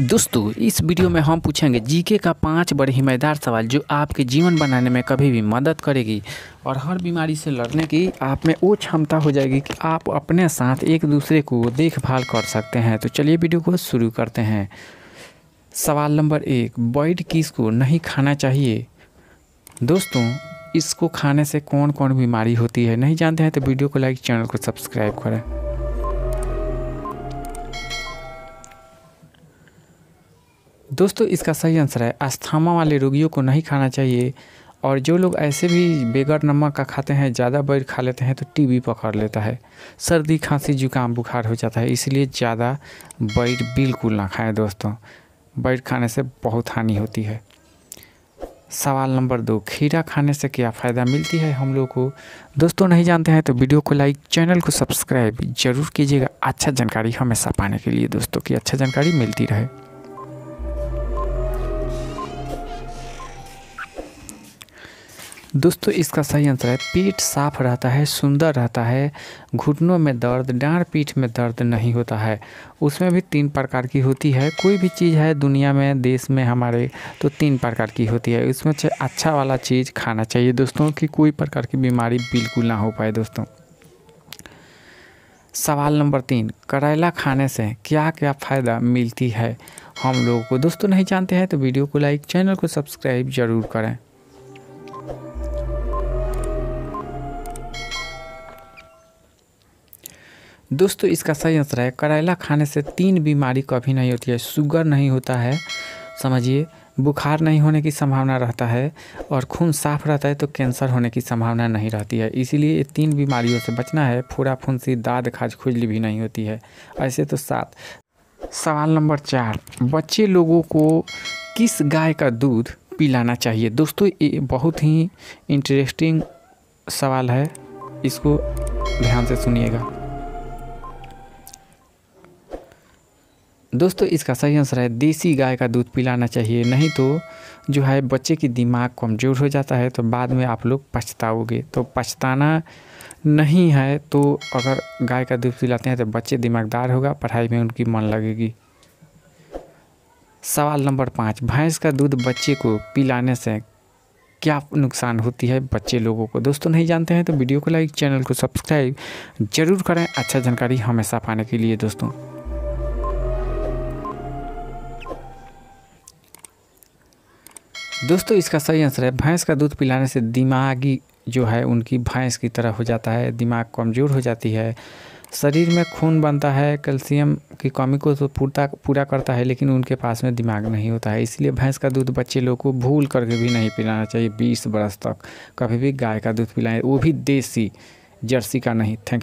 दोस्तों इस वीडियो में हम पूछेंगे जीके का पांच बड़े हिमायदार सवाल जो आपके जीवन बनाने में कभी भी मदद करेगी और हर बीमारी से लड़ने की आप में वो क्षमता हो जाएगी कि आप अपने साथ एक दूसरे को देखभाल कर सकते हैं तो चलिए वीडियो को शुरू करते हैं सवाल नंबर एक बैड किस को नहीं खाना चाहिए दोस्तों इसको खाने से कौन कौन बीमारी होती है नहीं जानते हैं तो वीडियो को लाइक चैनल को सब्सक्राइब करें दोस्तों इसका सही आंसर है अस्थमा वाले रोगियों को नहीं खाना चाहिए और जो लोग ऐसे भी बेगर नमक का खाते हैं ज़्यादा बैर खा लेते हैं तो टीबी पकड़ लेता है सर्दी खांसी जुकाम बुखार हो जाता है इसलिए ज़्यादा बैर बिल्कुल ना खाएं दोस्तों बैर खाने से बहुत हानि होती है सवाल नंबर दो खीरा खाने से क्या फ़ायदा मिलती है हम लोग को दोस्तों नहीं जानते हैं तो वीडियो को लाइक चैनल को सब्सक्राइब ज़रूर कीजिएगा अच्छा जानकारी हमेशा पाने के लिए दोस्तों की अच्छा जानकारी मिलती रहे दोस्तों इसका सही आंसर है पीठ साफ रहता है सुंदर रहता है घुटनों में दर्द डांड पीठ में दर्द नहीं होता है उसमें भी तीन प्रकार की होती है कोई भी चीज़ है दुनिया में देश में हमारे तो तीन प्रकार की होती है उसमें से अच्छा वाला चीज़ खाना चाहिए दोस्तों कि कोई प्रकार की बीमारी बिल्कुल ना हो पाए दोस्तों सवाल नंबर तीन करेला खाने से क्या क्या फ़ायदा मिलती है हम लोगों को दोस्तों नहीं जानते हैं तो वीडियो को लाइक चैनल को सब्सक्राइब ज़रूर करें दोस्तों इसका सही आंसर है करेला खाने से तीन बीमारी कभी नहीं होती है शुगर नहीं होता है समझिए बुखार नहीं होने की संभावना रहता है और खून साफ रहता है तो कैंसर होने की संभावना नहीं रहती है इसीलिए ये तीन बीमारियों से बचना है फूरा फुंसी दाद खाज खुजली भी नहीं होती है ऐसे तो सात सवाल नंबर चार बच्चे लोगों को किस गाय का दूध पिलाना चाहिए दोस्तों ये बहुत ही इंटरेस्टिंग सवाल है इसको ध्यान से सुनिएगा दोस्तों इसका सही आंसर है देसी गाय का दूध पिलाना चाहिए नहीं तो जो है बच्चे की दिमाग कमज़ोर हो जाता है तो बाद में आप लोग पछताओगे तो पछताना नहीं है तो अगर गाय का दूध पिलाते हैं तो बच्चे दिमागदार होगा पढ़ाई में उनकी मन लगेगी सवाल नंबर पाँच भैंस का दूध बच्चे को पिलाने से क्या नुकसान होती है बच्चे लोगों को दोस्तों नहीं जानते हैं तो वीडियो को लाइक चैनल को सब्सक्राइब जरूर करें अच्छा जानकारी हमेशा पाने के लिए दोस्तों दोस्तों इसका सही आंसर है भैंस का दूध पिलाने से दिमागी जो है उनकी भैंस की तरह हो जाता है दिमाग कमज़ोर हो जाती है शरीर में खून बनता है कैल्शियम की कमी को तो पूरा पूरा करता है लेकिन उनके पास में दिमाग नहीं होता है इसलिए भैंस का दूध बच्चे लोग को भूल करके भी नहीं पिलाना चाहिए बीस बरस तक कभी भी गाय का दूध पिलाएं वो भी देसी जर्सी का नहीं थैंक